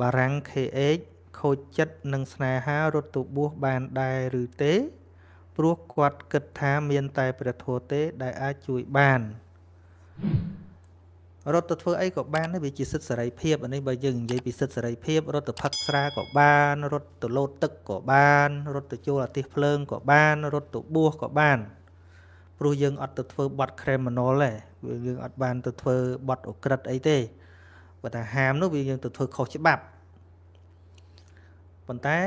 បារាំង KH ខូចចិត្តនឹងស្នេហារត់ទៅបួសបានដែរឬទេ ព្រោះគាត់គិតថាមានតែព្រះធម៌ទេដែលអាចជួយបានរត់ទៅធ្វើអីក៏បានដែរវាជាសិទ្ធិសេរីភាពអានេះបើយើងនិយាយពីសិទ្ធិសេរីភាពរត់ទៅផឹកស្រាក៏បានរត់ទៅលោតទឹកក៏បានរត់ទៅចូលអាទិសភ្លើងក៏បានរត់ទៅបួសក៏បាន ព្រោះយើងអត់ទៅធ្វើបទ criminal ទេយើងអត់បានទៅធ្វើបទអក្រិតអីទេបើថាហាមនោះវាយើងទៅធ្វើខុសច្បាប់ប៉ុន្តែ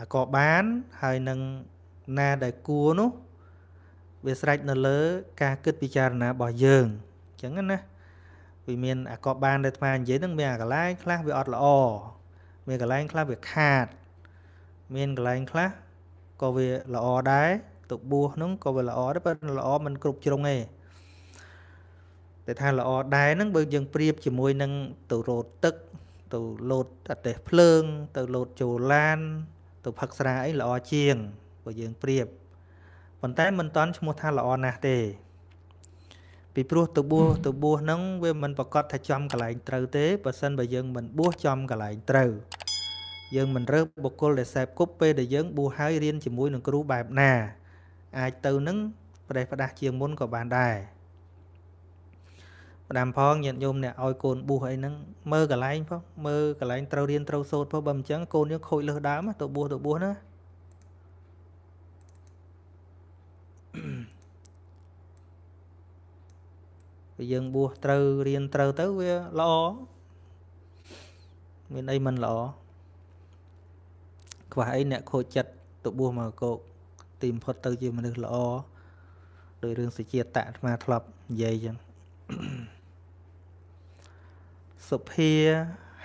អាក៏បានហើយនឹងណាដែលគួរនោះវាស្រេចនៅលើ ការគិតពិចារណារបស់យើងអញ្ចឹងណាវាមានអាកបបានដែលអាត្មានិយាយហ្នឹងមានអាកន្លែងខ្លះវាអត់ល្អមានកន្លែងខ្លះវាខាតមានកន្លែងខ្លះក៏វាល្អដែរទៅបួសហ្នឹងក៏វាល្អដែរប៉ុន្តែល្អមិនគ្រប់ជ្រុងទេតែថាល្អដែរហ្នឹងបើយើងប្រៀបជាមួយនឹង ទៅរត់ទឹក ទៅលោតអទេសភ្លើងទៅលោតចូលឡានទៅផឹកស្រាអីល្អជាងបើយើងប្រៀបប៉ុន្តែមិនតាន់ឈ្មោះថាល្អណាស់ទេពីព្រោះទៅបួសទៅបួសហ្នឹងវាមិនប្រកាសថាចំកន្លែងត្រូវទេបើសិនបើយើងមិនបួសចំកន្លែងត្រូវ យើងមិនរើបុគ្គលដែលសេពគប់ពេលដែលយើងបួសហើយរៀនជាមួយនឹងគ្រូបែបណា អាចទៅនឹង ប្រេះផ្ដាស់ជាងមុនក៏បានដែរម្ដាមផងញាតិញោមអ្នកឲ្យកូនបួសអីហ្នឹងមើលកន្លែងផងមើលកន្លែងត្រូវរៀនត្រូវសូត្រផងបើមិនចឹងកូនយើងខូចលឹះដើមទៅបួសទៅបួសណាបើយើងបួសត្រូវរៀនត្រូវទៅវាល្អមានអីមិនល្អខ្វះអីអ្នកខូចចិត្តទៅបួសមកកោកទីបំផុតទៅជាមនុស្សល្អដោយរឿងសេចក្ដីតៈអាត្មាធ្លាប់និយាយចឹង Mm-hmm. សុភា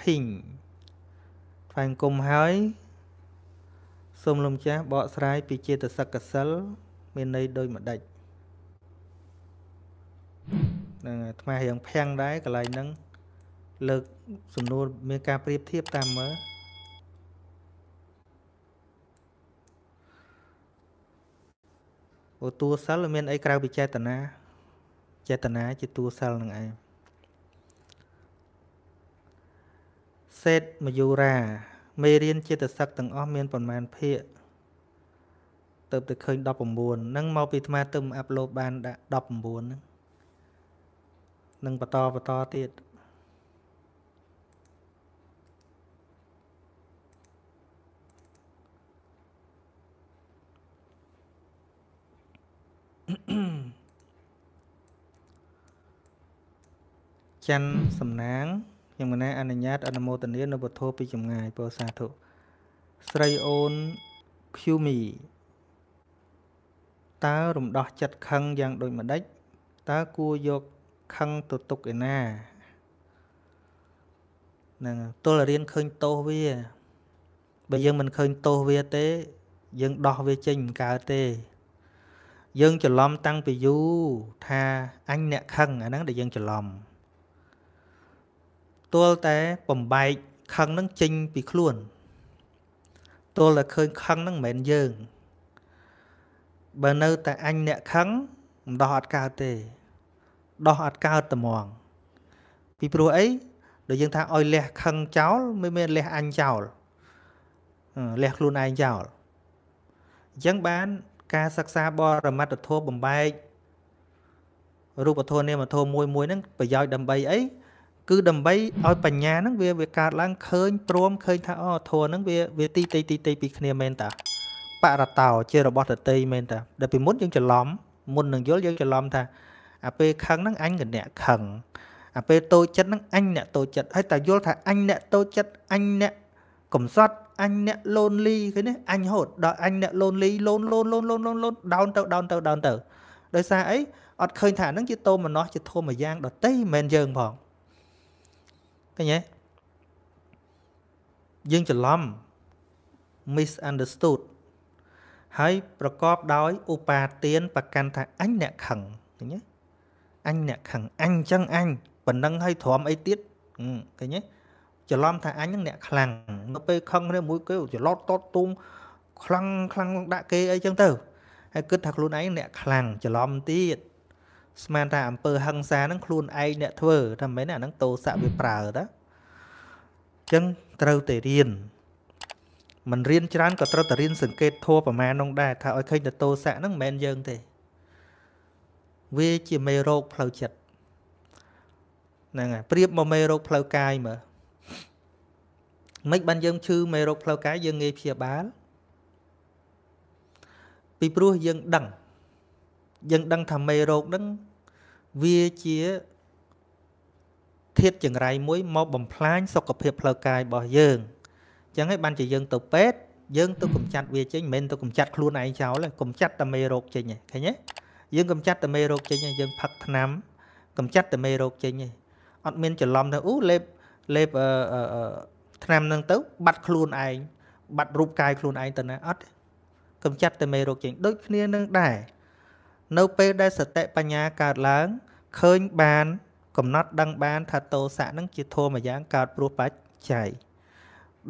ហ៊ីងថ្លែងគុំហើយសូមលំចាស់បកស្រាយពីចេតសកសិលមានន័យដូចម្ដេចនឹងអាត្មារៀងភាំងដែរកន្លែងហ្នឹងលើកសំណួរមានការប្រៀបធៀបតាមមើលអូតួសិលមានអីក្រៅពីចេតនាចេតនាជាតួសិលនឹងឯងសេតមយូរាមេរៀនចិត្តសឹកទាំងអស់មានប្រមាណភាគទៅទៅឃើញ19នឹងមកពីអាត្មាទៅអាប់ឡូតបានដាក់19ហ្នឹងនឹងបន្តបន្តទៀតច័ន្ទសំណាងយ៉ាងម្នាក់អនុញ្ញាតអនុមោទនានៅវត្ថុពីចម្ងាយពោសាធុស្រីអូនឃ្យូមីតើរំដោះចិត្តខឹងយ៉ាង ដូចម្ដេចតើគួរយកខឹងទៅទុកឯណានឹងទល់រៀនឃើញទោសវាបើយើងមិនឃើញទោសវាទេ យើងដោះវាចេញមិនកើតទេ យើងច្រឡំតាំងពីយូរថាអញអ្នកខឹងអាហ្នឹងដែលយើងច្រឡំទាល់តែបំបែកខឹងនឹងចេញពីខ្លួនទាល់តែឃើញខឹងនឹងមិនមែនយើង បើនៅតែអញអ្នកខឹងមិនដោះអត់កើតទេ ដោះអត់កើតត្មងពីព្រោះអីដែលយើងថាឲ្យលះខឹងចោលមិនមែនលះអញចោលលះខ្លួនឯងចោលអញ្ចឹងបានការសិក្សាបរមត្តធម៌បំបែករូបធម៌នាមធម៌មួយមួយហ្នឹងប្រយោជន៍ដើម្បីអីគឺដើម្បីឲ្យបញ្ញាហ្នឹងវាវាកើតឡើងឃើញព្រមឃើញថាអូធัวហ្នឹងវាវាទីទីទីទីពីគ្នាមែនតាបរតោជារបស់តន្ត្រីមែនតាដែលពីមុនយើងច្រឡំមុននឹងយល់យើងច្រឡំថា អាពេលខឹងហ្នឹងអញកអ្នកខឹងអាពេលតូចចិត្តហ្នឹងអញអ្នកតូចចិត្តហើយតែយល់ថាអញអ្នកតូចចិត្តអញអ្នក កំសត់អញអ្នក lonely ឃើញទេអញហូតដល់អញអ្នក lonely lon lon lon lon lon lon down ទៅ down ទៅ down ទៅ ដោយសារអីអត់ឃើញថាហ្នឹងជាតោមនស្សជាធម៌មួយយ៉ាងដតីមិនមែនយើងផងឃើញទេយើងច្រឡំ misunderstood ហើយប្រកបដោយឧបាទានប្រកាន់ថាអញអ្នកខឹងឃើញទេអញអ្នកខឹងអញអញ្ចឹងអញប៉ុណ្ណឹងហើយទ្រាំអីទៀតឃើញទេច្រឡំថាអញនឹងអ្នកខ្លាំងនៅពេលខឹងនេះមួយគេច្រឡត់តតទូងខ្លាំងខ្លាំងដាក់គេអីចឹងទៅហើយគិតថាខ្លួនឯងអ្នកខ្លាំងច្រឡំទៀតស្មានថាអំពើហឹង្សាហ្នឹងខ្លួនឯងអ្នកធ្វើតែមិនមែនអាហ្នឹងតោសៈវាប្រើតាអញ្ចឹងត្រូវតែរៀនមិនរៀនច្រើនក៏ត្រូវតែរៀនសង្កេតធัวប្រមាណនោះដែរថាឲ្យឃើញតតោសៈហ្នឹងមិនមែនយើងទេវាជាមេរោគផ្លូវចិត្តហ្នឹងហើយប្រៀបមកមេរោគផ្លូវកាយមើលមិនបានយើងឈឺមេរោគផ្លូវកាយយើងងាយព្យាបាលពីព្រោះយើងដឹងយើងដឹងថាមេរោគហ្នឹងវាជាធាតុចង្រៃមួយមកបំផ្លាញសុខភាព ផ្លូវកាយរបស់យើងអញ្ចឹងហើយបានជាយើងទៅពេទ្យយើងទៅកម្ចាត់វាចេញមិនមែនទៅកម្ចាត់ខ្លួនឯងចោលទេកម្ចាត់តែមេរោគចេញឯងឃើញទេយើងកម្ចាត់តែមេរោគចេញឯងយើងផឹកថ្នាំកម្ចាត់តែមេរោគចេញឯងអត់មានច្រឡំថាអូលេបលេបអឺថ្នាំនឹងទៅបាត់ខ្លួនឯងបាត់រូបកាយខ្លួនឯងទៅណាអត់កម្ចាត់តែមេរោគចេញដូចគ្នានឹងដែរនៅពេលដែលសតិបញ្ញាកើតឡើងឃើញបាន កំណត់ដឹងបានថាតោសៈនឹងជាធម៌មួយយ៉ាងកើតព្រោះបច្ច័យ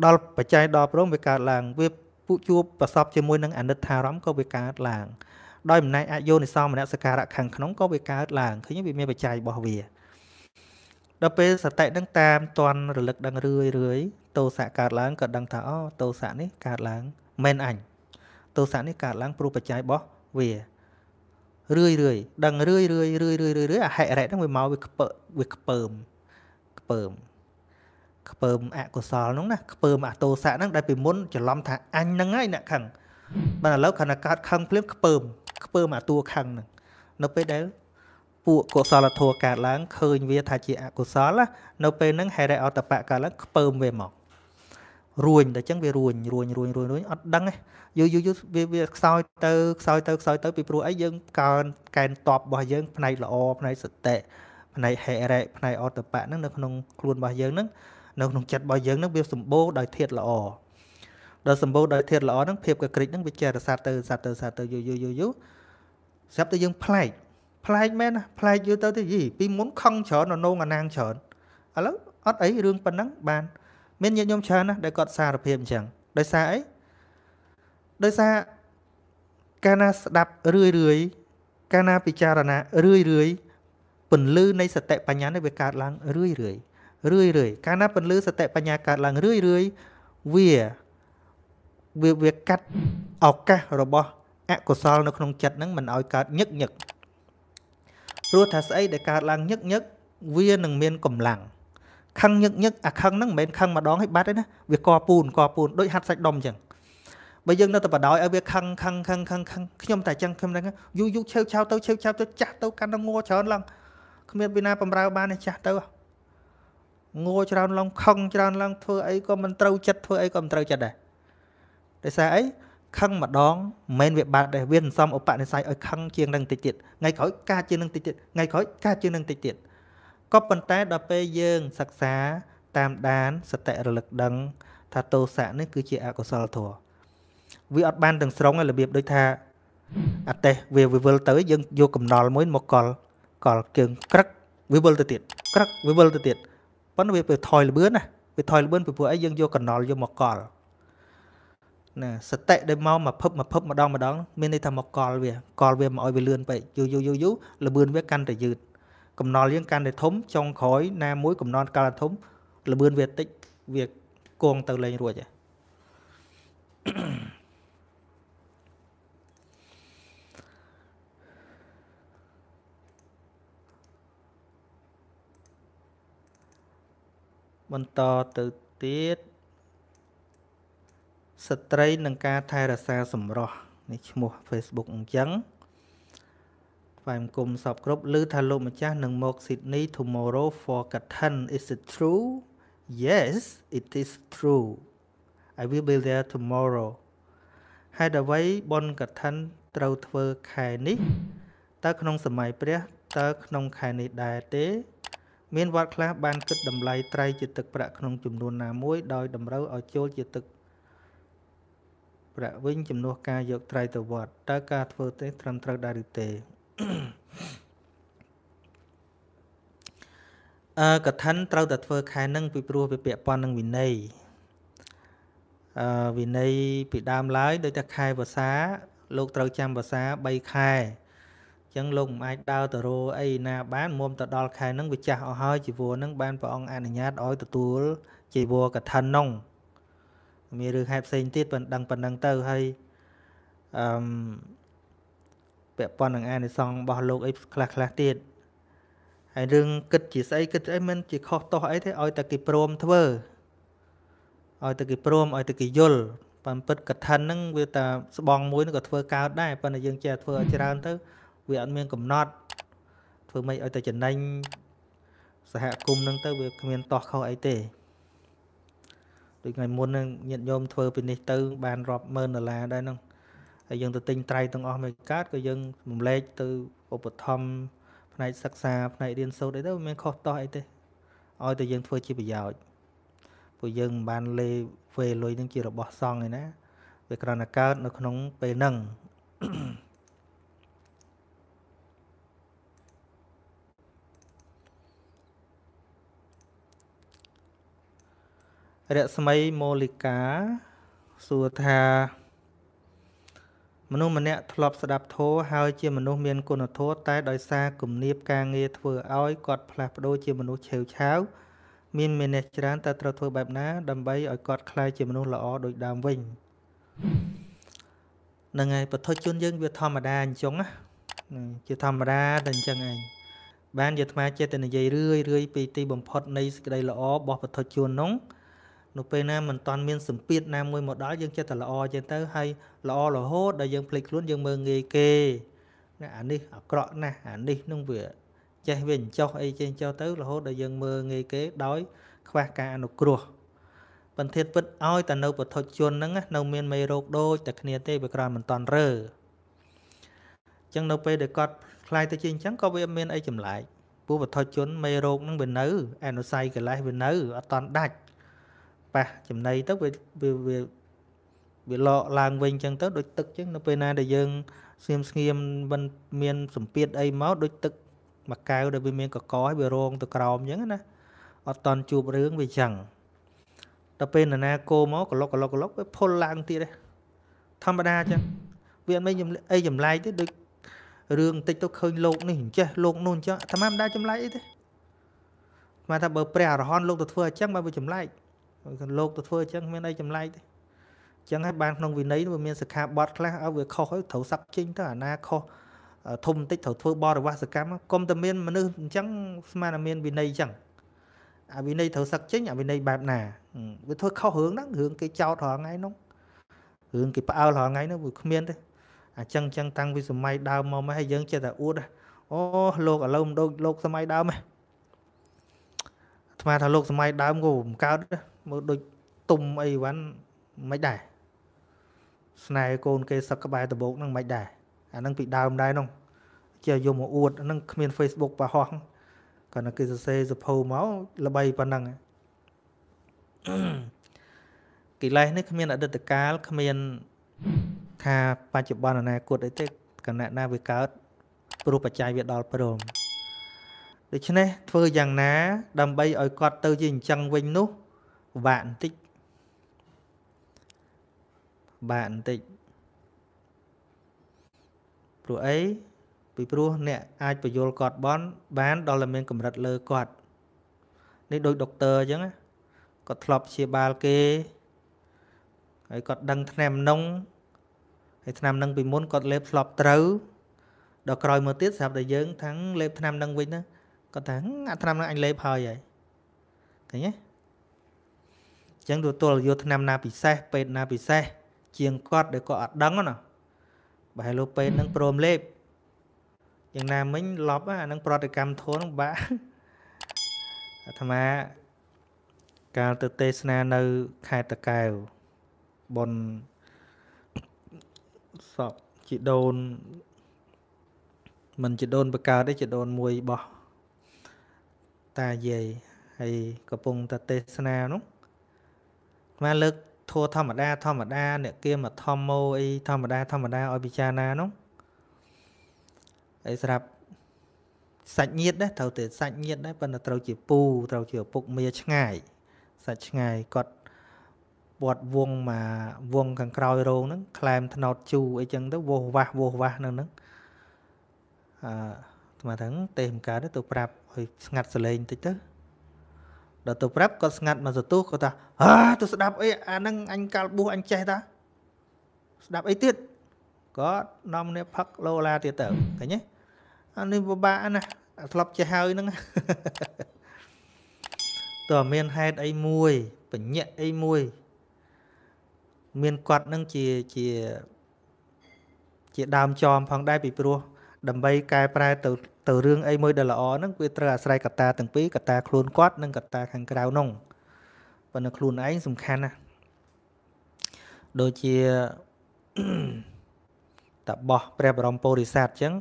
ដល់បច្ច័យដល់ព្រមវាកើតឡើងវាពួកជួបប្រសពជាមួយនឹងអនិច្ចារម្មណ៍ក៏វាកើតឡើង ដោយអំណាចអយោនិសោមនសិការៈខាងក្នុងក៏វាកើតឡើងឃើញវាមានបច្ច័យរបស់វាដល់ពេលសតិនឹងតាមតន់រលឹកដឹងរឿយរឿយតោសៈកើតឡើងក៏ដឹងថាអូតោសៈនេះកើតឡើងមិនអញតោសៈនេះកើតឡើងព្រោះបច្ច័យរបស់វារឿយរឿយដឹងរឿយរឿយរឿយរឿយរឿយអាហិរៈហ្នឹងវាមកវាខ្ពើវាខ្ពើមខ្ពើមខ្ពើមអកុសលហ្នឹងណាខ្ពើមអតោសៈហ្នឹងដែលពីមុនច្រឡំថាអញហ្នឹងហើយអ្នកខឹងបាទឥឡូវខណៈកើតខឹងភ្លាមខ្ពើមខ្ពើម អាតួខឹងហ្នឹងនៅពេលដែលពួកកុសលធម៌កើតឡើងឃើញវា ថាជា អកុសលនៅពេលហ្នឹងហេរិអតបៈកើតឡើងខ្ពើមវាមករួញតែអញ្ចឹងវារួញរួញរួញរួញរួញអត់ដឹងយូរយូរយូរវាវាខ្សោយទៅខ្សោយទៅខ្សោយទៅពីព្រោះអីយើងកើនកែនតបរបស់យើង ផ្នែកល្អផ្នែកសតិផ្នែកហេរៈផ្នែកអតបៈហ្នឹងនៅក្នុងខ្លួនរបស់យើងហ្នឹងនៅក្នុងចិត្តរបស់យើងហ្នឹងវាសម្បូរដោយធាតុល្អដល់សម្បូរដោយធាតុល្អហ្នឹងភាពកក្រិចហ្នឹងវាចេះរសាត់ទៅសាត់ទៅសាត់ទៅយូរយូរយូរយូរស្រាប់តែយើងប្លែកប្លែកមែនណាប្លែកយូរទៅទៅយីពីមុនខឹងច្រើននៅនងអាណាងច្រើនឥឡូវអត់អីរឿងប៉ុណ្ណឹងបានមានញាតិញោមច្រើនណាស់ដែលគាត់សារភាពអញ្ចឹងដោយសារអីដោយសារកាលណាស្ដាប់រឿយរឿយកាលណាពិចារណារឿយរឿយពន្លឺនៃសតិបញ្ញានេះវាកើតឡើងរឿយរឿយរឿយរឿយកាលណាពន្លឺសតិបញ្ញាកើតឡើងរឿយរឿយវាវាវាកាត់ឱកាសរបស់អកុសលនៅក្នុងចិត្តហ្នឹងមិនឲ្យកើតញឹកញឹកព្រោះថាស្អីដែលកើតឡើងញឹកញឹកវានឹងមានកម្លាំងខឹងញឹកញឹកអាខឹងហ្នឹងមិនមែនខឹងម្ដងឲ្យបាត់ទេណាវាកពូនកពូនដូចហាត់សាច់ដុំអញ្ចឹងបើយើងនៅតែបដោយឲ្យវាខឹងខឹងខឹងខឹងខឹងខ្ញុំតែអញ្ចឹងខ្ញុំហ្នឹងយូរយូរឆេវឆាវទៅឆេវឆាវទៅចាស់ទៅកាន់តែងัวច្រើនឡើងគ្មានពីណាបំរើបានទេចាស់ទៅងัวច្រើនឡើងខឹងច្រើនឡើងធ្វើអីក៏មិនត្រូវចិត្តធ្វើអីក៏មិនត្រូវចិត្តដែរដោយសារអីខឹងម្ដងមិនមែនវាបាត់ដែរវាសន្សំឧបនិស្ស័យឲ្យខឹងជាងនឹងតិចទៀតថ្ងៃក្រោយកាជាងនឹងតិចទៀតថ្ងៃក្រោយកាជាងនឹងតិចទៀតក៏ប៉ុន្តែដល់ពេលយើងសិក្សាតាមដានសតិរលឹកដឹងថាទោសៈនេះគឺជាអកុសលធម៌វាអត់បានទាំងស្រុងរបៀបដូចថាអតេះវាវិលទៅយើងយកកំណល់មួយមកកលកលជើងក្រឹកវាវិលទៅទៀតក្រឹកវាវិលទៅទៀតប៉ុន្តែវាទៅថយលឿនណាវាថយលឿនពីព្រោះអីយើងយកកំណល់យកមកកលណាសតិដែលមកមកភឹបមកភឹបម្ដងម្ដង មានន័យថាមកកលវាកលវាមកឲ្យវាលឿនពេកយូរយូរយូរយូរលឿនវាកាន់តែយឺតកំណល់យើងកាន់តែធំចុងក្រោយណាមួយកំណល់កាលធំលបឿនវាតិចវាគងទៅលេងរួចហ៎បន្តទៅទៀតស្ត្រីនឹងការថែរក្សាសម្រស់នេះឈ្មោះ Facebook អញ្ចឹងฝ่ายមង្គមសពគ្រប់ឮថាលោកម្ចាស់នឹងមក Sydney tomorrow for Cathan is it true yes it is true I will be there tomorrow ហេតុអ្វីប៉ុនកឋិនត្រូវធ្វើខែនេះតើក្នុងសម័យព្រះតើក្នុងខែនេះដែរទេ មានវត្តខ្លះបានគិតតម្លៃត្រៃជាទឹកប្រាក់ក្នុងចំនួនណាមួយ ដោយតម្រូវឲ្យចូលជាទឹកប្រាក់វិញចំនួនការយកត្រៃទៅវត្តតើការធ្វើទេត្រឹមត្រូវដែរឬទេអឺកឋិនត្រូវតែធ្វើខែនឹងពីព្រោះវាពាក់ព័ន្ធនឹងវិន័យអឺវិន័យពីដើមឡើយដូចតែខែវសាលោកត្រូវចាំវសា3ខែអញ្ចឹងលោកមិនអាចដើរទៅរកអីណាបានមុំទៅដល់ខែនឹងវាចាស់អស់ហើយជីវរនឹងបានព្រះអង្គអនុញ្ញាតឲ្យទទួលជីវរកឋិននោះមានរឿងហេតុផ្សេងទៀតប៉ុណ្ណឹងប៉ុណ្ណឹងទៅហើយអឺពាក់ព័ន្ធនឹងអានិសង្សរបស់លោកអីខ្លះខ្លះទៀតហើយរឿងគិតជាស្អីគិតស្អីមិនជាខុសតោះអីទេឲ្យតែគេព្រមធ្វើឲ្យតែគេព្រមឲ្យតែគេយល់ប៉ាន់ពិតកថាហ្នឹងវាតែស្បងមួយហ្នឹងក៏ធ្វើកើតដែរប៉ុន្តែយើងចេះធ្វើឲ្យច្រើនទៅវាអត់មានកំណត់ធ្វើម៉េចឲ្យតែចំណេញសហគមន៍ហ្នឹងទៅវាគ្មានតោះខុសអីទេដូចថ្ងៃមុនហ្នឹងញាតិញោមធ្វើពីនេះទៅ បានរាប់ម៉ឺនដុល្លារដែរហ្នឹងហើយយើងទៅទិញត្រៃទាំងអស់មកកើតក៏យើងរំលែកទៅឧបត្ថម្ភផ្នែកសិក្សាផ្នែករៀនសូត្រអីទៅមិនមានខុសតោះអីទេឲ្យតែយើងធ្វើ ជាប្រយោជន៍ពួកយើងមិនបានលេវេលុយនឹងជារបស់សង្ឃឯណាវាគ្រាន់តែកើតនៅ ក្នុងពេលហ្នឹងរស្មីមូលិកាសួរថាមនុស្សម្នាក់ធ្លាប់ស្ដាប់ធម៌ហើយជាមនុស្សមានគុណធម៌តែដោយសារគំនាបការងារធ្វើឲ្យគាត់ផ្លាស់ប្ដូរជាមនុស្សឆេវឆាវមានមេអ្នកច្រើនតែត្រូវធ្វើបែបណា ដើម្បីឲ្យគាត់ក្លាយជាមនុស្សល្អដូចដើមវិញហ្នឹងហើយពុទ្ធជនយើងវាធម្មតាអញ្ចឹងណាជាធម្មតាតែអញ្ចឹងឯងបានយថាចេតនិយាយរឿយរឿយពីទីបំផុតនៃសេចក្តីល្អរបស់ពុទ្ធជននោះនៅពេលណាមិនតាន់មានសម្ពាធណាមួយមកដល់យើងចិត្តតែល្អចឹងទៅហើយល្អរហូតដល់យើងភ្លេចខ្លួនយើងមើលងាយគេណាអានេះអាក្រក់ណាស់អានេះនឹងវា ចេះវាអញ្ចោះអីចេះចោះទៅរហូតដល់យើងមើលងាយគេដោយខ្វះការអនុគ្រោះបន្ទាតពិតឲ្យតែនៅពុទ្ធជនហ្នឹងនៅមានមេរោគដូចតែគ្នាទេវាក្រំមិនតាន់រើចឹងនៅពេលដែលគាត់ខ្លាយទៅជាអញ្ចឹងក៏វាមានអីចម្លែកពួកវត្ថុជនមេរោគនឹងវានៅ អនុស័យកិលេសវានៅអត់តាន់ដាច់ប៉ះចំណីទៅវាវាវាលកឡើងវិញអញ្ចឹងទៅដូចទឹកអញ្ចឹងនៅពេលណាដែលយើងស្ងៀមស្ងៀមមិនមានសម្ពាធអីមកដូចទឹកមកកៅដែលវាមានកកហើយវារងទៅក្រោមអញ្ចឹងណាអត់តន់ជួបរឿងវាអញ្ចឹងដល់ពេលណាគោមកក្លុកក្លុកក្លុកវាផុលឡើងទៀតដែរធម្មតាអញ្ចឹងវាអត់មានអីចម្លែកទេដូចរឿងតិចទៅឃើញលោកនេះអញ្ចេះលោកនោះអញ្ចឹងអាត្មាមិនដែរចម្លែកអីទេអាត្មាថាបើព្រះអរហន្តលោកទៅធ្វើអញ្ចឹងបើវាចម្លែកលោកទៅធ្វើអញ្ចឹងមានអីចម្លែកទេអញ្ចឹងហើយបានក្នុងវិន័យវាមានសិក្ខាបទខ្លះឲ្យវាខុសហើយត្រូវសាប់ចេញទៅអាណាខុសធំបន្តិចត្រូវធ្វើបរិវាសកម្មគុំតែមានមនុស្សអញ្ចឹងស្មានតែមានវិន័យអញ្ចឹងអាវិន័យត្រូវសឹកចេញអាវិន័យបែបណាវាធ្វើខុសរឿងហ្នឹងរឿងគេចោទរាល់ថ្ងៃហ្នឹងរឿងគេផ្អើលរាល់ថ្ងៃហ្នឹងវាគ្មានទេអាចឹងចឹងតាំងពីសម័យដើមមកមកហើយយើងចេះតែអួតអូលោកឥឡូវមិនដូចលោកសម័យដើមទេអាត្មាថាលោកសម័យដើមក៏មិនកើតទេមើលដូចទុំអីវ៉ាន់មិនដែរស្នែកូនគេសឹកក្បែរដបោកហ្នឹងមិនដែរអាហ្នឹងពីដើមដែរហ្នឹងជាយកមកអួតហ្នឹងគ្មាន Facebook ប្រហោះគាត់នឹងគេសរសេរសភៅមកល្បីប៉ុណ្ណឹងកិលេសនេះគ្មានអតីតកាលគ្មានថាបច្ចុប្បន្នអនាគតអីទេគណៈណាវាកើតព្រោះបច្ច័យវាដល់ព្រមដូច្នេះធ្វើយ៉ាងណាដើម្បីឲ្យគាត់ទៅជាអញ្ចឹងវិញនោះពិបាកបន្តិចពិបាកបន្តិចព្រោះអីពីព្រោះអ្នកអាចបញ្យល់គាត់បនបាន ដល់តែមាន កម្រិតលើគាត់នេះដូចដុកទ័រអញ្ចឹងគាត់ធ្លាប់ព្យាបាលគេហើយគាត់ដឹងថ្នាំនុងហើយថ្នាំនឹងពីមុនគាត់លេបធ្លាប់ត្រូវដល់ក្រោយមកទៀតសម្រាប់តែយើងថាំងលេបថ្នាំនឹងវិញណាគាត់ថាអាថ្នាំនឹងអញលេបហើយហើយឃើញទេអញ្ចឹងទទួលយកឆ្នាំណាពិសេសពេទ្យណាពិសេសជាងគាត់ដែលគាត់អត់ដឹងណាបើហើយលោកពេទ្យនឹងព្រមលេបយ៉ាងណាមិញលប់ អានឹងប្រតិកម្មធនបាក់អាត្មាកាលទៅទេសនានៅខេត្តតកែវបនសពជីដូនមិនជីដូនបកើតទេជីដូនមួយបោះតាយាយហើយកំពុងតែទេសនានោះអាលើកធัวធម្មតាធម្មតាអ្នកគៀមធម្មោអីធម្មតាធម្មតាឲ្យពិចារណានោះអីស្រាប់សាច់ញាតដែរត្រូវតែសាច់ញាតដែរប៉ុន្តែត្រូវជាពូត្រូវជាឪពុកមាឆ្ងាយសាច់ឆ្ងាយគាត់វត្តវងមកវងខាងក្រោយរោងហ្នឹងក្លែមថ្នោតជូអីចឹងទៅវោសវ៉ាស់វោសវ៉ាស់ហ្នឹងហ្នឹងអឺអាត្មាទាំងទេមកាទៅប្រាប់ឲ្យស្ងាត់សលេងតិចទៅដល់ទៅប្រាប់គាត់ស្ងាត់មកសន្ទុះគាត់ថាអើទៅស្ដាប់អីអាហ្នឹងអញកាលបួសអញចេះតាស្ដាប់អីទៀតគាត់នាំគ្នាផឹកលោឡាទៀតទៅឃើញទេអានេះពិបាកណាស់ធ្លាប់ចេះហើយហ្នឹងតើមានហេតុអីមួយ បញ្ញាក់អីមួយ មានគាត់នឹងជាជាជាដើមចោមផងដែរពីព្រោះដើម្បីកែប្រែទៅទៅរឿងអីមួយដែលល្អហ្នឹងវាត្រូវអាស្រ័យកត្តាទាំងពីរកត្តាខ្លួនគាត់និងកត្តាខាងក្រៅនោះប៉ុន្តែខ្លួនឯងសំខាន់ណាស់ដូចជាតបោះព្រះបរមពោធិសត្វអញ្ចឹង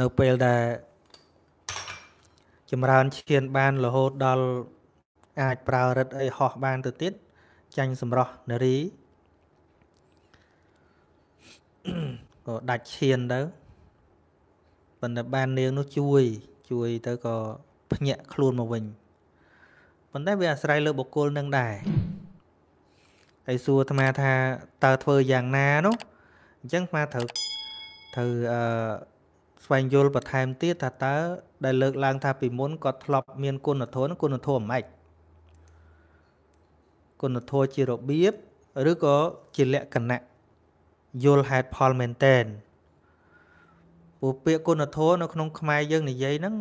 នៅពេលដែលចម្រើនឈានបានរហូតដល់អាចប្រើរិទ្ធអីហោះបានទៅទៀតចាញ់សម្រោះនារីក៏ដាច់ឈានទៅប៉ុន្តែបាននាងនោះជួយជួយទៅក៏ភ្ញាក់ខ្លួនមកវិញប៉ុន្តែវាអាស្រ័យលើបុគ្គលនឹងដែរហើយសួរអាត្មាថាតើធ្វើយ៉ាងណានោះអញ្ចឹងអាត្មាត្រូវត្រូវអឺស្វែងយល់បន្ថែមទៀតថាតើដែលលើកឡើង ថា ពីមុនគាត់ធ្លាប់មានគុណធម៌គុណធម៌មិនម៉េចគុណធម៌ជារបៀបឬក៏ជាលក្ខណៈយល់ហេតុផលមែនតែនពូពាក្យគុណធម៌នៅក្នុងខ្មែរយើងនិយាយហ្នឹង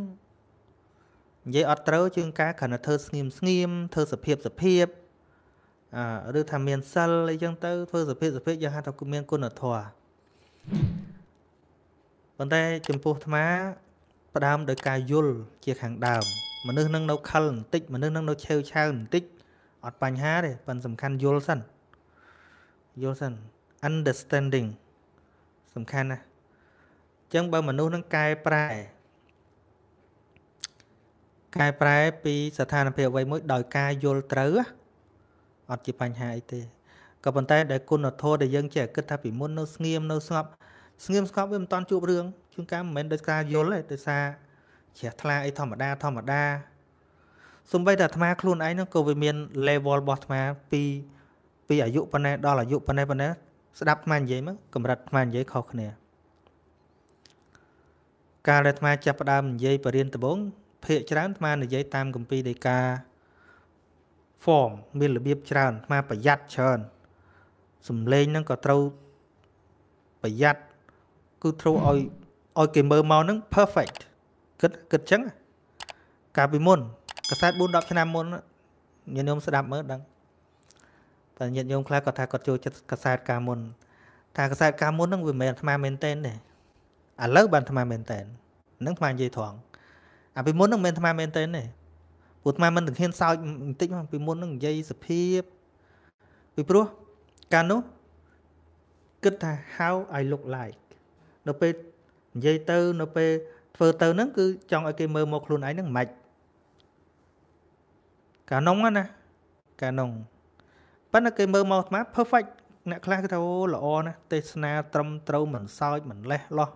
និយាយអត់ត្រូវជាងការគ្រាន់តែធ្វើស្ងៀមស្ងៀមធ្វើសភាពសភាពអឺឬថាមានសិលអីចឹងទៅ ធ្វើសភាពសភាពយើងហៅថាមានគុណធម៌ប៉ុន្តែចំពោះអាត្មាផ្ដើមដោយការយល់ជាខាងដើមមនុស្សនឹងនៅខលបន្តិចមនុស្សនឹងនៅឆេវឆាវបន្តិចអត់បញ្ហាទេប៉ុន្តែសំខាន់យល់សិនយល់សិន understanding សំខាន់ណាស់អញ្ចឹងបើមនុស្សនឹងកែប្រែកែប្រែពី ស្ថានភាពអ្វីមួយដោយការយល់ត្រូវអត់ជាបញ្ហាអីទេក៏ប៉ុន្តែដែលគុណធម៌ដែលយើងចេះគិតថាពីមុននៅស្ងៀមនៅស្ងប់ស្ងៀមស្ងប់វាមិនតាន់ជួបរឿងជួនកាលមិនមែនដោយការយល់ទេដោយសារជ្រះថ្លាអីធម្មតាធម្មតាសំបីតែអាត្មា ខ្លួនឯងហ្នឹងក៏វាមាន level របស់អាត្មា ពី ពីអាយុប៉ុណ្ណេះដល់អាយុប៉ុណ្ណេះប៉ុណ្ណេះស្ដាប់អាត្មានិយាយមកកម្រិតអាត្មានិយាយខុសគ្នា ការដែលអាត្មាចាប់ផ្ដើមនិយាយបរិញ្ញាបត្រដំបូងភាកច្រើនអាត្មានិយាយតាមគម្ពីរដីកា form មានរបៀបច្រើនអាត្មាប្រយ័ត្នច្រើនសំឡេងហ្នឹងក៏ត្រូវប្រយ័ត្នគឺត្រូវឲ្យឲ្យគេមើលមកហ្នឹង perfect គិតគិតចឹងកាលពីមុនកសែត4 10ឆ្នាំមុនញាតិញោមស្ដាប់មើលដឹងតែញាតិញោមខ្លះគាត់ថាគាត់ចូលចិត្តកសែតកាមុនថាកសែតកាមុនហ្នឹងវាមិនមែនអាត្មាមែនទេទេឥឡូវបានអាត្មាមែនតែននឹងអាត្មានិយាយត្រង់អាពីមុនហ្នឹងមិនមែនអាត្មាមែនតែនទេពួកអាត្មាមិនទាំងហ៊ានសើចបន្តិចពីមុនហ្នឹងនិយាយសុភាពពីព្រោះកាលនោះគិតថា how i look like នៅពេលនិយាយទៅនៅពេលធ្វើទៅហ្នឹងគឺចង់ឲ្យគេមើលមកខ្លួនឯងហ្នឹងមិនម៉េចកាលនោះណា កាលនោះប៉ុន្តែគេមើលមកអាត្មា perfect អ្នកខ្លះគេថាអូល្អណាស់ទេសនាត្រឹមត្រូវមិនសោចមិនលេះលោះ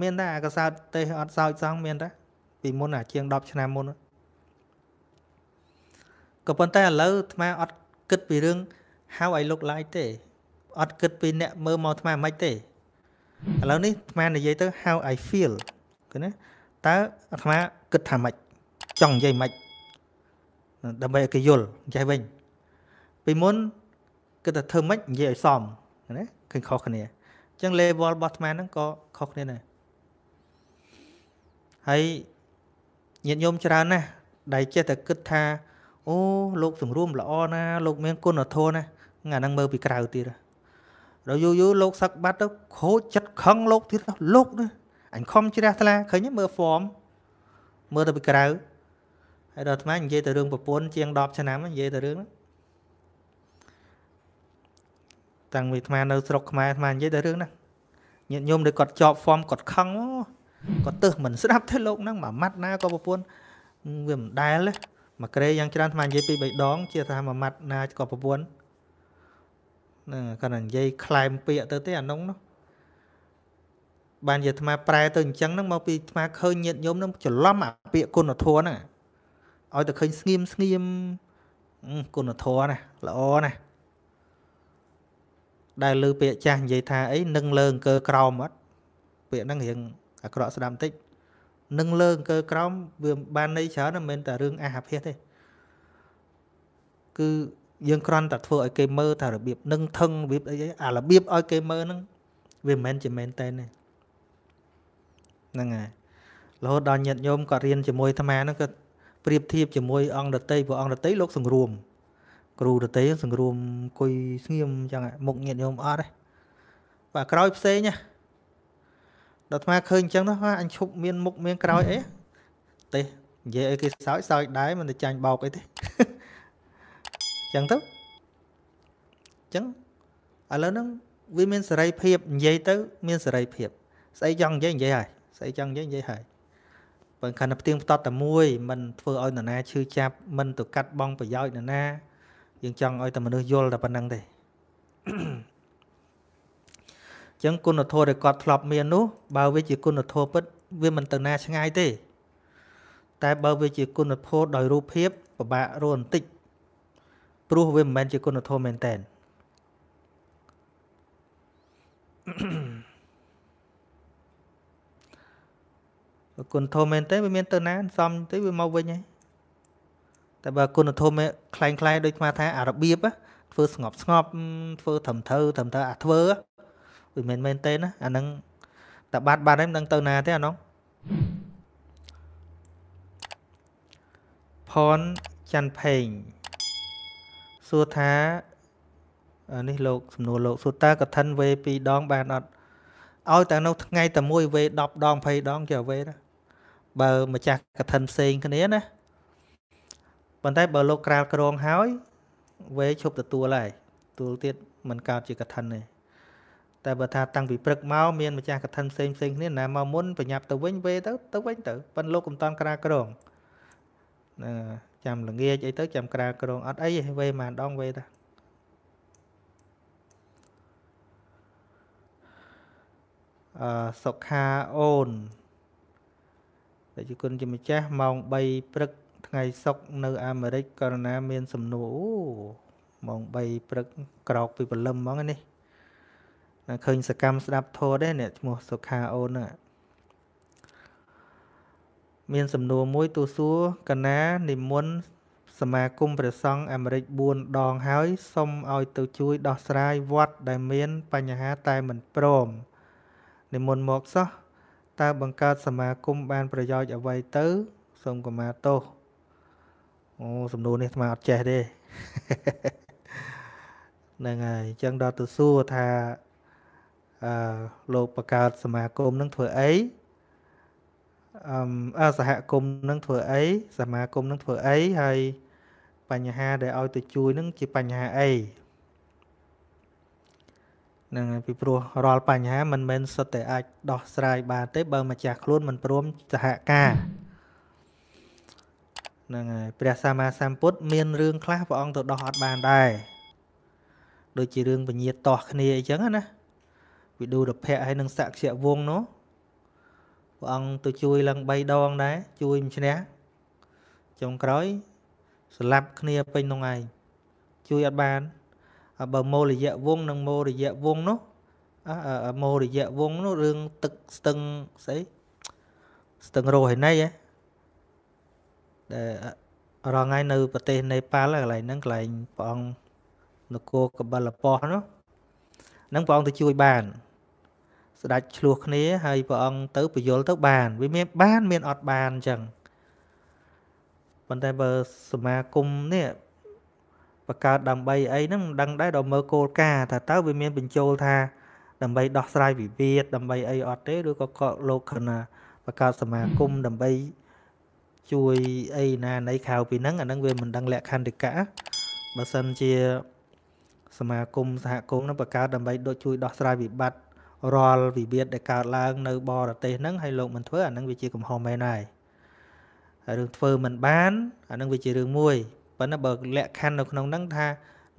មានតែអាកសោតទេសអត់សោចសងមានតែពីមុនអាជាង10ឆ្នាំមុនក៏ប៉ុន្តែឥឡូវអាត្មាអត់គិតពីរឿង how i look like ទេអត់គិតពីអ្នក មើលមកអាត្មាមិនទេឥឡូវនេះអាត្មានិយាយទៅ how i feel ឃើញណាតើអាត្មាគិតថាម៉េចចង់និយា ይ ម៉េចដើម្បីឲ្យគេយល់ចេះវិញពីមុនគិតថាធ្វើម៉េចនិយាយឲ្យសមណាឃើញខុសគ្នាអញ្ចឹង level របស់អាត្មាហ្នឹងក៏ខុសគ្នាដែរហើយញាតិញោមច្រើនណាស់ដែលចេះតែគិតថាអូលោកសម្រួមល្អណាលោកមានគុណធម៌ណាអាហ្នឹងមើលពីក្រៅទៀតដល់យូរយូរលោកសឹកបាត់ទៅខូចចិត្តខឹងលោកទៀតលោកណាអញខំជ្រះថ្លាឃើញមើល form មើលទៅពីក្រៅហើយដល់អាត្មានិយាយទៅរឿងប្រពន្ធជាង10ឆ្នាំនិយាយទៅរឿងហ្នឹងតាំងពីអាត្មានៅស្រុកខ្មែរអាត្មានិយាយតែរឿងហ្នឹងញាតិញោមដែលគាត់ជាប់ហ្វមគាត់ខឹងគាត់ទើសមិនស្ដាប់ទេលោកហ្នឹងមួយម៉ាត់ណាក៏ប្រពន្ធវាមិនដែលទេមួយក្រេយ៉ាងច្រើនអាត្មានិយាយពី3ដងជាថាមួយម៉ាត់ណាក៏ប្រពន្ធហ្នឹងគាត់និយាយខ្លែមពាកទៅទេអានុងនោះបានជាអាត្មាប្រែទៅអញ្ចឹងហ្នឹងមកពីអាត្មាឃើញញាតិញោមហ្នឹងច្រឡំអាពាកគុណធម៌ហ្នឹងឲ្យតែឃើញស្ងៀមស្ងៀមគុណធម៌ណាល្អណាស់ដែលលើពាក្យចាស់និយាយថាអីនឹងលើអង្គើក្រោមអត់ពាក្យហ្នឹងរៀងអាក្រក់ស្ដាប់បន្តិចនឹងលើអង្គើក្រោមវាបានន័យច្រើនមិនមែនតែរឿងអាហាភាសទេគឺយើងគ្រាន់តែធ្វើឲ្យគេមើលថារបៀបនឹងថឹងរបៀបអីអារបៀបឲ្យគេមើលហ្នឹងវាមិនមែនជាមែនតែនទេហ្នឹងហើយរហូតដល់ញាតិញោមក៏រៀនជាមួយអាត្មាហ្នឹងក៏ប្រៀបធៀបជាមួយអង្គដតីព្រះអង្គដតីលោកសង្រួមគ្រូតន្ត្រីសង្រួមអង្គុយស្ងៀមអញ្ចឹងមុខញាតញោមអត់ទេបាទក្រោយផ្សេងណាដល់អាត្មាឃើញអញ្ចឹងណាអញឈប់មាន មុខមាន ក្រោយអីទេនិយាយអីគេសើចសើចដែរមិនទៅចាញ់បោកអីទេអញ្ចឹងទៅអញ្ចឹងឥឡូវហ្នឹងវាមានសេរីភាពនិយាយទៅ មានសេរីភាពស្អីចង់និយាយនិយាយហើយស្អីចង់និយាយនិយាយហើយបើខាងផ្ទៀងផ្ទាត់តែមួយមិនធ្វើឲ្យនរណាឈឺចាប់មិនទៅកាត់បងប្រយោជន៍នរណាយើងចង់ឲ្យតែមនុស្សយល់តែប៉ុណ្្នឹងទេចឹងគុណធម៌ដែលគាត់ធ្លាប់មាននោះបើវាជា គុណធម៌ពិតវាមិនទៅណាឆ្ងាយទេ តែបើវាជាគុណធម៌ដោយ រូបភាពពិបាករស់បន្តិចព្រោះវាមិនមែនជាគុណធម៌មែនតែនគុណធម៌មែនទេវាមានទៅណាសំទៅវាមកវិញហើយតែបើគុណធម៌คล้ายៗដូចស្មាថាអារបៀបធ្វើស្ងប់ស្ងប់ធ្វើត្រឹមត្រូវត្រឹមត្រូវអាធ្វើវាមិនមែនទេណាអាហ្នឹងតែបាត់បាត់ហើយមិនដឹងទៅណាទេអានោះផនច័ន្ទផេងសួរថានេះលោកសំណួរលោកសុតាកឋិនវេ2ដង បានអត់ឲ្យតែនៅថ្ងៃតែមួយវេ10ដង20ដង ជាវេណាបើម្ចាស់កឋិនផ្សេងគ្នាណាប៉ុន្តែបើលោកក្រាលក្រងហើយវេឈប់ទទួលហើយទួលទៀតមិនកើតជាកឋិនទេតែបើថាតាំងពីព្រឹកមកមានម្ចាស់កឋិនផ្សេងផ្សេងគ្នាណាមកមុនប្រញាប់ទៅវិញវេទៅទៅវិញទៅប៉ុន្តែលោកកំតាន់ក្រាលក្រងណាចាំល្ងាចអីទៅចាំក្រាលក្រងអត់អីទេវេមួយដងវេទៅអឺសុខាអូនតែជាគុណជាម្ចាស់ម៉ោង3ព្រឹកថ្ងៃសុក្រនៅអាមេរិកករណាមានសំណួរអូម៉ោង3ព្រឹកក្រោកពីព្រលឹមហ្មងនេះឃើញសកម្មស្ដាប់ធរទេអ្នកឈ្មោះសុខាអូនហ្នឹងមានសំណួរមួយទូសួរកណានិមន្តសមាគមព្រះសង្ឃអាមេរិក4ដងហើយសុំឲ្យទៅជួយដោះស្រាយវត្តដែលមាន បញ្ហាតែមិនព្រមនិមន្តមកសោះតើបង្កើតសមាគមបាន ប្រយោជន៍អ្វីទៅសូមកុមារទោសអូសំណួរនេះស្មាអត់ចេះទេហ្នឹងហើយអញ្ចឹងដល់ទៅសួរថាអឺលោកបកើតសមាគមនឹងធ្វើអីអឺអសហគមន៍នឹងធ្វើអី សមាគមនឹងធ្វើអីហើយបញ្ហាដែលឲ្យទៅជួយនឹងជាបញ្ហាអីហ្នឹងហើយពីព្រោះរាល់បញ្ហាមិនមែនសុទ្ធតែអាចដោះស្រាយបានទេបើម្ចាស់ខ្លួនមិនព្រម សហការហ្នឹងហើយព្រះសម្មាសម្ពុទ្ធមានរឿងខ្លះព្រះអង្គទៅដោះអត់បានដែរដូចជារឿងពញាតោះគ្នាអីចឹងណា វិឌូរភៈហើយនឹងសក្យវងនោះព្រះអង្គទៅជួយឡើង3ដងដែរជួយមិនឈ្នះចុងក្រោយស្លាប់គ្នាពេញនោះឯងជួយអត់បានបើមោរយៈវងនិងមោរយៈវងនោះមោរយៈវងនោះរឿងទឹកស្ទឹងស្អីស្ទឹងរោហិណីហ៎ដែលរងថ្ងៃនៅ ប្រទេសនេប៉ាល់កន្លែងហ្នឹងកន្លែងព្រះអង្គនគរកបិលពស់នោះហ្នឹងព្រះអង្គទៅជួយបាន ស្ដេចឆ្លោះគ្នាហើយព្រះអង្គទៅពយល់ទៅបានវាមានបានមានអត់បានអញ្ចឹងប៉ុន្តែបើសមាគមនេះបកើតដើម្បីអីហ្នឹងមិនដឹងដែរដល់មើលគោលការណ៍ថាតើវាមានបញ្ចូល ថា ដើម្បីដោះស្រាយវិវាទដើម្បីអីអត់ទេឬក៏ក៏លោកគណៈបកើតសមាគមដើម្បីជួយអីណាណីខៅពីហ្នឹងអាហ្នឹងវាមិនដឹងលក្ខន្តិកៈបើសិនជាសមាគមសហគមន៍នឹងបង្កើតដើម្បីដូចជួយដោះស្រាយវិបត្តិរាល់វិវាទដែលកើតឡើង នៅបរទេសហ្នឹងហើយលោកមិនធ្វើអាហ្នឹងវាជាកំហុសមែនហើយរឿងធ្វើមិនបានអាហ្នឹងវាជារឿងមួយប៉ុន្តែបើលក្ខខណ្ឌនៅក្នុងហ្នឹងថា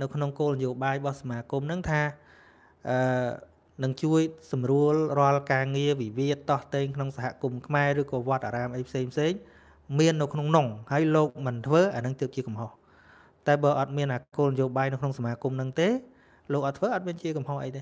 នៅក្នុងគោលនយោបាយរបស់សមាគមហ្នឹងថាអឺនឹងជួយសម្រួលរាល់ការងារវិវាទតោះតែងក្នុងសហគមន៍ខ្មែរឬក៏វត្តអារាមអីផ្សេងផ្សេងៗមាននៅក្នុងនោះហើយលោកមិនធ្វើអានឹងទើបជាកំហុសតែបើអត់មានអាគោលនយោបាយនៅក្នុងសមាគមនឹងទេលោកអត់ធ្វើអត់មានជាកំហុសអីទេ